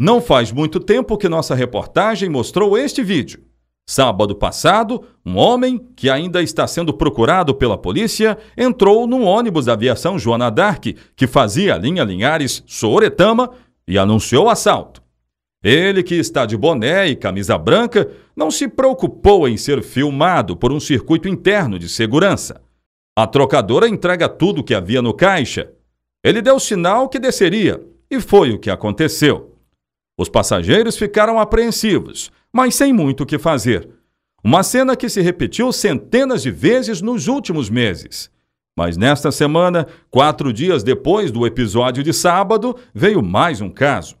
Não faz muito tempo que nossa reportagem mostrou este vídeo. Sábado passado, um homem, que ainda está sendo procurado pela polícia, entrou num ônibus da aviação Joana Dark, que fazia a linha Linhares Sooretama, e anunciou o assalto. Ele, que está de boné e camisa branca, não se preocupou em ser filmado por um circuito interno de segurança. A trocadora entrega tudo que havia no caixa. Ele deu sinal que desceria, e foi o que aconteceu. Os passageiros ficaram apreensivos, mas sem muito o que fazer. Uma cena que se repetiu centenas de vezes nos últimos meses. Mas nesta semana, quatro dias depois do episódio de sábado, veio mais um caso.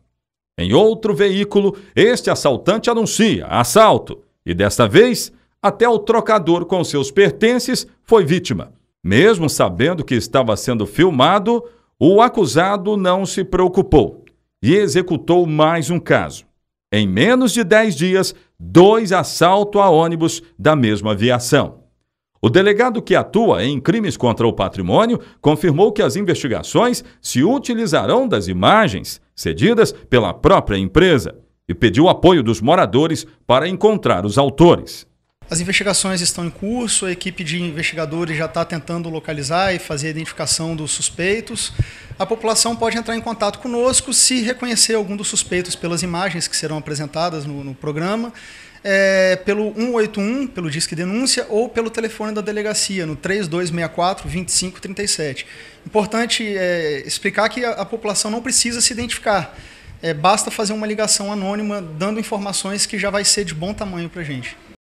Em outro veículo, este assaltante anuncia assalto e desta vez até o trocador com seus pertences foi vítima. Mesmo sabendo que estava sendo filmado, o acusado não se preocupou e executou mais um caso. Em menos de 10 dias, dois assaltos a ônibus da mesma aviação. O delegado que atua em crimes contra o patrimônio confirmou que as investigações se utilizarão das imagens cedidas pela própria empresa e pediu apoio dos moradores para encontrar os autores. As investigações estão em curso, a equipe de investigadores já está tentando localizar e fazer a identificação dos suspeitos. A população pode entrar em contato conosco se reconhecer algum dos suspeitos pelas imagens que serão apresentadas no, no programa. É, pelo 181, pelo Disque Denúncia, ou pelo telefone da delegacia, no 3264-2537. Importante é, explicar que a, a, população não precisa se identificar. É, basta fazer uma ligação anônima, dando informações que já vai ser de bom tamanho para a gente.